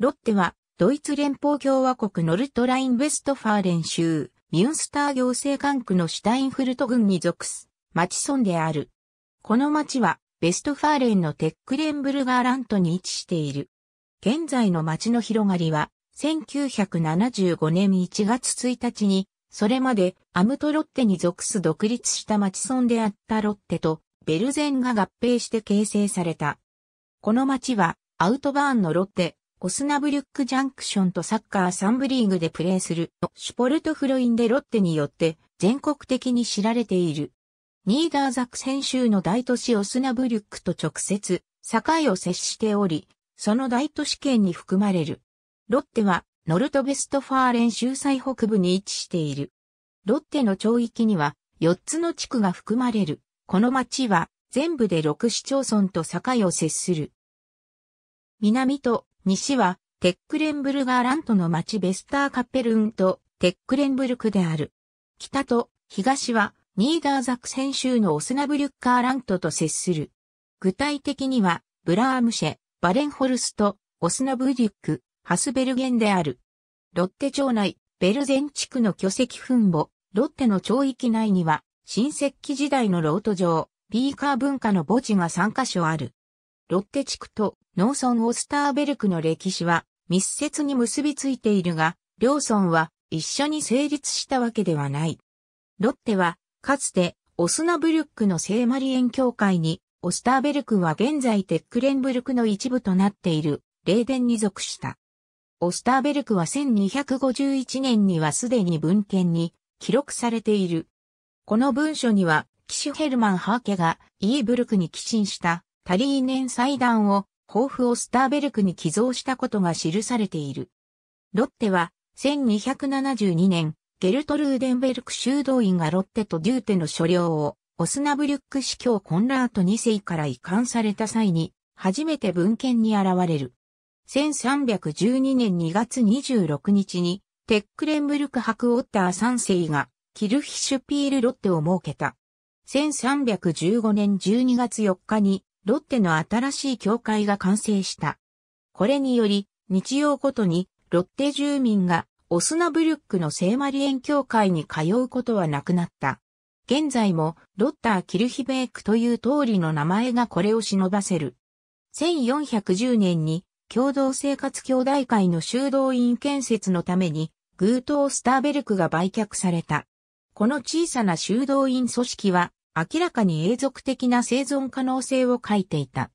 ロッテは、ドイツ連邦共和国ノルトライン・ウェストファーレン州、ミュンスター行政管区のシュタインフルト郡に属す、町村である。この町は、ベストファーレンのテックレンブルガーラントに位置している。現在の町の広がりは、1975年1月1日に、それまでアムトロッテに属す独立した町村であったロッテとベルゼンが合併して形成された。この町はアウトバーンのロッテ、オスナブリュックジャンクションとサッカーン部リーグでプレーする、シュポルトフロインでロッテによって全国的に知られている。ニーダーザク選手の大都市オスナブリュックと直接、境を接しており、その大都市圏に含まれる。ロッテは、ノルトベストファーレン州最北部に位置している。ロッテの町域には、4つの地区が含まれる。この町は、全部で6市町村と境を接する。南と西は、テックレンブルガーラントの町ベスターカッペルンとテックレンブルクである。北と東は、ニーダーザクセン州のオスナブリュッカーラントと接する。具体的には、ブラームシェ、バレンホルスト、オスナブリュック、ハスベルゲンである。ロッテ町内、ベルゼン地区の巨石墳墓、ロッテの町域内には、新石器時代のロート城、ビーカー文化の墓地が3カ所ある。ロッテ地区と農村オスターベルクの歴史は密接に結びついているが、両村は一緒に成立したわけではない。ロッテは、かつて、オスナブルックの聖マリエン教会に、オスターベルクは現在テックレンブルクの一部となっている、霊殿に属した。オスターベルクは1251年にはすでに文献に記録されている。この文書には、騎士ヘルマン・ハーケがイーブルクに寄進したタリーネン祭壇を抱負をスターベルクに寄贈したことが記されている。ロッテは、1272年、ゲルトルーデンベルク修道院がロッテとデューテの所領を、オスナブリュック司教コンラート2世から移管された際に、初めて文献に現れる。1312年2月26日に、テックレンブルク博オッター3世が、キルヒシュピールロッテを設けた。1315年12月4日に、ロッテの新しい教会が完成した。これにより、日曜ごとに、ロッテ住民が、オスナブルックの聖マリエン教会に通うことはなくなった。現在も、ロッター・キルヒベークという通りの名前がこれを忍ばせる。1410年に、共同生活兄弟会の修道院建設のために、グートー・スターベルクが売却された。この小さな修道院組織は、明らかに永続的な生存可能性を欠いていた。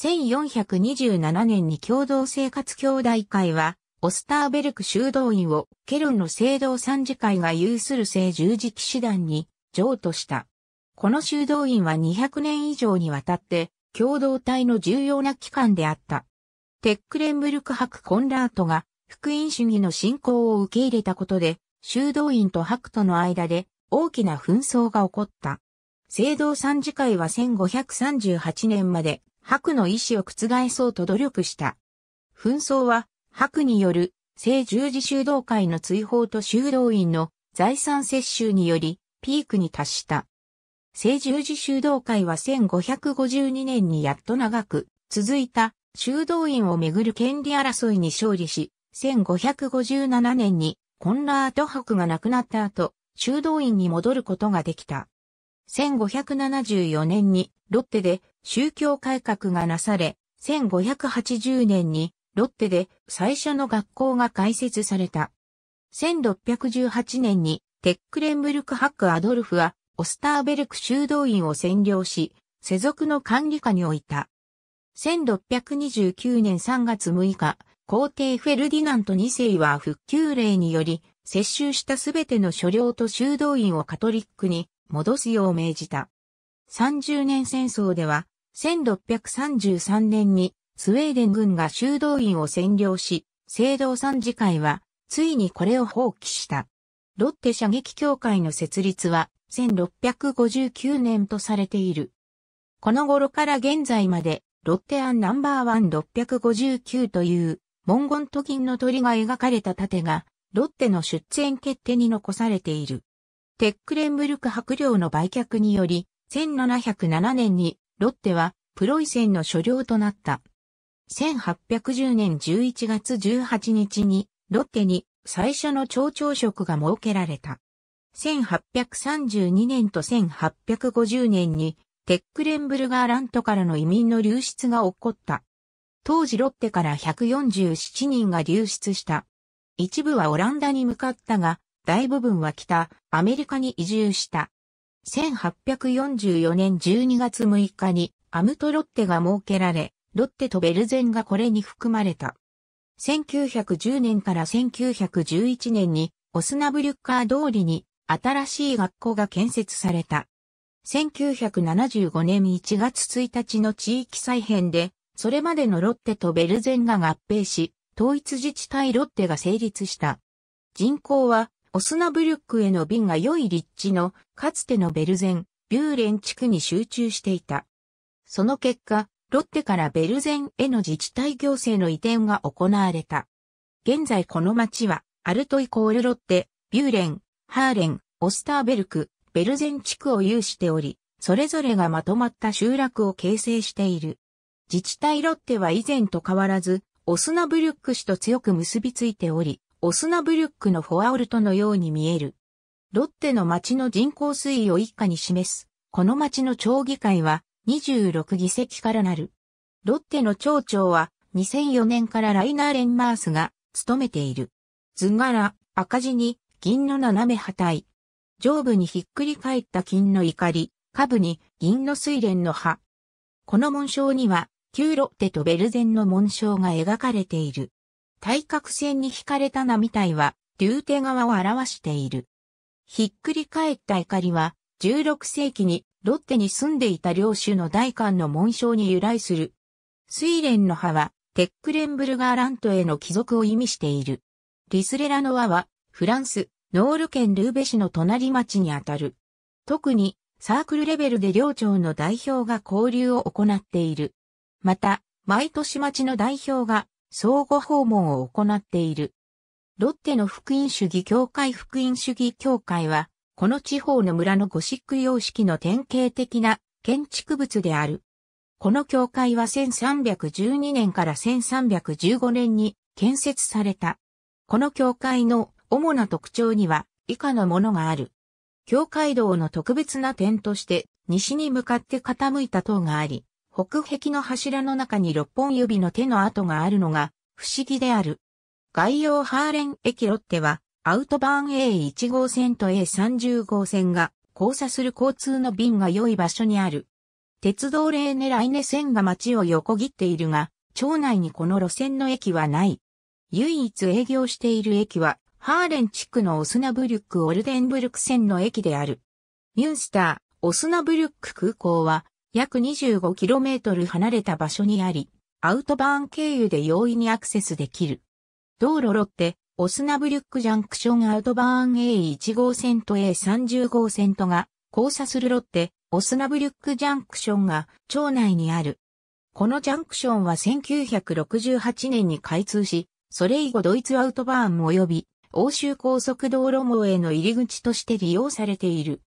1427年に共同生活協大会は、オスターベルク修道院をケルンの聖堂参事会が有する聖十字騎士団に譲渡した。この修道院は200年以上にわたって共同体の重要な機関であった。テックレンブルク博コンラートが福音主義の信仰を受け入れたことで修道院と博との間で大きな紛争が起こった。聖堂参事会は1538年まで白の意思を覆そうと努力した。紛争は白による聖十字修道会の追放と修道院の財産接収によりピークに達した。聖十字修道会は1552年にやっと長く続いた修道院をめぐる権利争いに勝利し、1557年にコンラート博が亡くなった後、修道院に戻ることができた。1574年にロッテで宗教改革がなされ、1580年にロッテで最初の学校が開設された。1618年にテックレンブルクハック・アドルフはオスターベルク修道院を占領し、世俗の管理下に置いた。1629年3月6日、皇帝フェルディナント2世は復旧令により、接収したすべての所領と修道院をカトリックに戻すよう命じた。30年戦争では、1633年にスウェーデン軍が修道院を占領し、聖堂参事会は、ついにこれを放棄した。ロッテ射撃協会の設立は、1659年とされている。この頃から現在まで、ロッテアンナンバーワン659という、文言と銀の鳥が描かれた盾が、ロッテの出演決定に残されている。テックレンブルク白領の売却により、1707年にロッテはプロイセンの所領となった。1810年11月18日にロッテに最初の町長職が設けられた。1832年と1850年にテックレンブルガーラントからの移民の流出が起こった。当時ロッテから147人が流出した。一部はオランダに向かったが、大部分は北、アメリカに移住した。1844年12月6日にアムトロッテが設けられ、ロッテとベルゼンがこれに含まれた。1910年から1911年にオスナブリュッカー通りに新しい学校が建設された。1975年1月1日の地域再編で、それまでのロッテとベルゼンが合併し、統一自治体ロッテが成立した。人口はオスナブルックへの便が良い立地のかつてのベルゼン、ビューレン地区に集中していた。その結果、ロッテからベルゼンへの自治体行政の移転が行われた。現在この町は、アルトイコールロッテ、ビューレン、ハーレン、オスターベルク、ベルゼン地区を有しており、それぞれがまとまった集落を形成している。自治体ロッテは以前と変わらず、オスナブルック市と強く結びついており、オスナブリュックのフォアオルトのように見える。ロッテの町の人口推移を一家に示す。この町の町議会は26議席からなる。ロッテの町長は2004年からライナー・レンマースが務めている。図柄、赤字に銀の斜め破体。上部にひっくり返った金の怒り、下部に銀の水蓮の葉。この紋章には、旧ロッテとベルゼンの紋章が描かれている。対角線に引かれた波体は、竜手側を表している。ひっくり返った怒りは、16世紀にロッテに住んでいた領主の大官の紋章に由来する。水蓮の葉は、テックレンブルガーラントへの帰属を意味している。リスレラの輪は、フランス、ノール県ルーベ市の隣町にあたる。特に、サークルレベルで領長の代表が交流を行っている。また、毎年町の代表が相互訪問を行っている。ロッテの福音主義協会福音主義協会は、この地方の村のゴシック様式の典型的な建築物である。この教会は1312年から1315年に建設された。この教会の主な特徴には以下のものがある。教会堂の特別な点として西に向かって傾いた塔があり、北壁の柱の中に六本指の手の跡があるのが不思議である。概要ハーレン駅ロッテはアウトバーン A1 号線と A30 号線が交差する交通の便が良い場所にある。鉄道レーネライネ線が街を横切っているが、町内にこの路線の駅はない。唯一営業している駅は、ハーレン地区のオスナブリュック・オルデンブルク線の駅である。ミュンスター、オスナブリュック空港は、約 25km 離れた場所にあり、アウトバーン経由で容易にアクセスできる。道路ロッテ、オスナブリュックジャンクションアウトバーン A1 号線と A30 号線とが交差するロッテ、オスナブリュックジャンクションが町内にある。このジャンクションは1968年に開通し、それ以後ドイツアウトバーン及び欧州高速道路網への入り口として利用されている。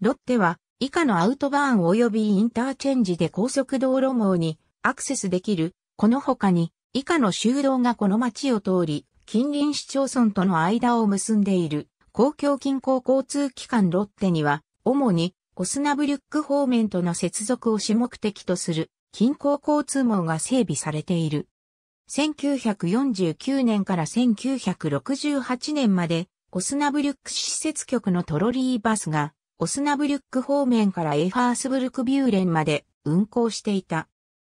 ロッテは以下のアウトバーン及びインターチェンジで高速道路網にアクセスできる、この他に、以下の修道がこの町を通り、近隣市町村との間を結んでいる、公共近郊交通機関ロッテには、主に、オスナブリュック方面との接続を主目的とする、近郊交通網が整備されている。1949年から1968年まで、オスナブリュック施設局のトロリーバスが、オスナブリュック方面からエファースブルクビューレンまで運行していた。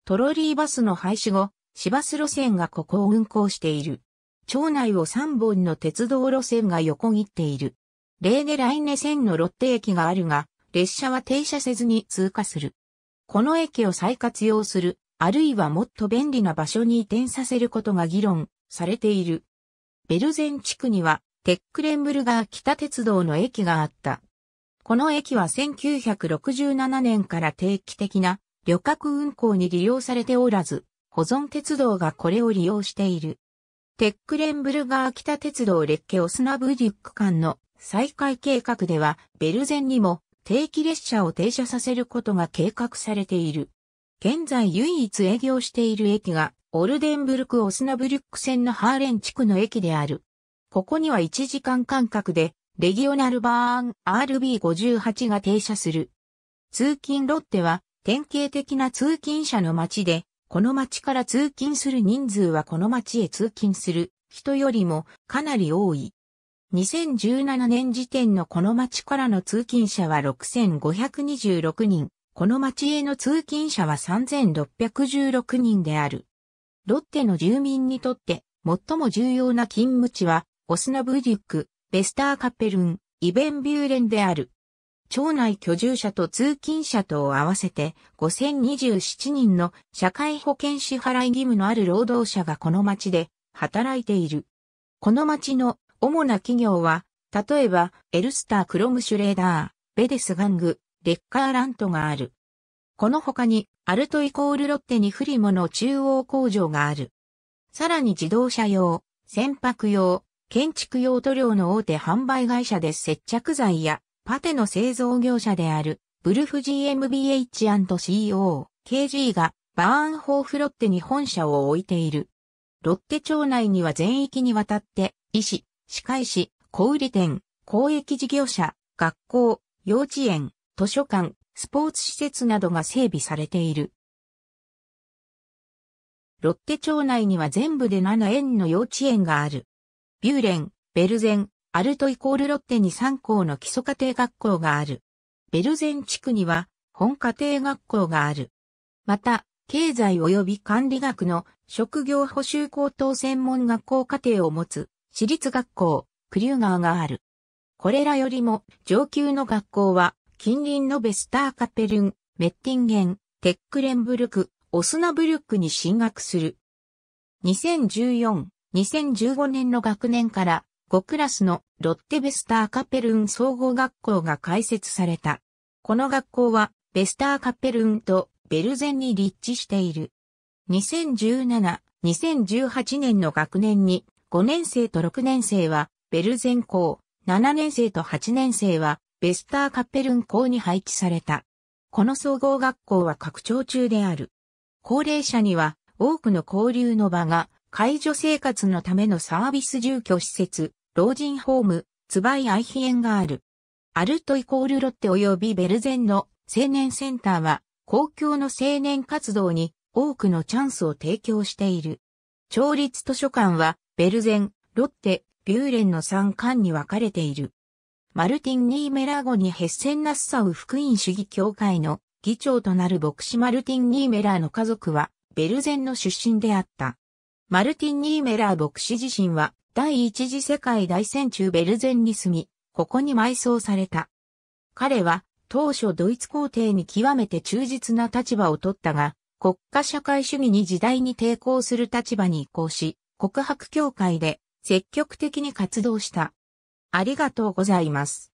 トロリーバスの廃止後、市バス路線がここを運行している。町内を3本の鉄道路線が横切っている。レーネライネ線のロッテ駅があるが、列車は停車せずに通過する。この駅を再活用する、あるいはもっと便利な場所に移転させることが議論されている。ベルゼン地区には、テックレンブルガー北鉄道の駅があった。この駅は1967年から定期的な旅客運行に利用されておらず、保存鉄道がこれを利用している。テックレンブルガー北鉄道列家オスナブリック間の再開計画では、ベルゼンにも定期列車を停車させることが計画されている。現在唯一営業している駅が、オルデンブルク・オスナブリュック線のハーレン地区の駅である。ここには1時間間隔でレギオナルバーン RB58 が停車する。通勤ロッテは典型的な通勤者の街で、この街から通勤する人数はこの街へ通勤する人よりもかなり多い。2017年時点のこの街からの通勤者は6526人、この街への通勤者は3616人である。ロッテの住民にとって最も重要な勤務地はオスナブリュック、ベスターカペルン、イベンビューレンである。町内居住者と通勤者とを合わせて5027人の社会保険支払い義務のある労働者がこの町で働いている。この町の主な企業は、例えばエルスター・クロムシュレーダー、ベデス・ガング、レッカー・ラントがある。この他にアルトイコールロッテにフリモの中央工場がある。さらに自動車用、船舶用、建築用塗料の大手販売会社で接着剤やパテの製造業者であるブルフ GmbH&CO、KG がバーンホーフロッテに本社を置いている。ロッテ町内には全域にわたって、医師、歯科医師、小売店、公益事業者、学校、幼稚園、図書館、スポーツ施設などが整備されている。ロッテ町内には全部で7園の幼稚園がある。ビューレン、ベルゼン、アルトイコールロッテに3校の基礎家庭学校がある。ベルゼン地区には本家庭学校がある。また、経済及び管理学の職業補修高等専門学校課程を持つ私立学校、クリューガーがある。これらよりも上級の学校は近隣のベスターカペルン、メッティンゲン、テックレンブルク、オスナブルックに進学する。2014 2015年の学年から5クラスのロッテベスターカペルン総合学校が開設された。この学校はベスターカペルンとベルゼンに立地している。2017、2018年の学年に5年生と6年生はベルゼン校、7年生と8年生はベスターカペルン校に配置された。この総合学校は拡張中である。高齢者には多くの交流の場が介助生活のためのサービス住居施設、老人ホーム、ツバイアイヒエンがある。アルトイコールロッテ及びベルゼンの青年センターは、公共の青年活動に多くのチャンスを提供している。調律図書館は、ベルゼン、ロッテ、ビューレンの3館に分かれている。マルティン・ニー・メラゴにヘッセン・ナッサウ福音主義協会の議長となる牧師マルティン・ニー・メラーの家族は、ベルゼンの出身であった。マルティン・ニーメラー牧師自身は第一次世界大戦中ベルゼンに住み、ここに埋葬された。彼は当初ドイツ皇帝に極めて忠実な立場を取ったが、国家社会主義に時代に抵抗する立場に移行し、告白協会で積極的に活動した。ありがとうございます。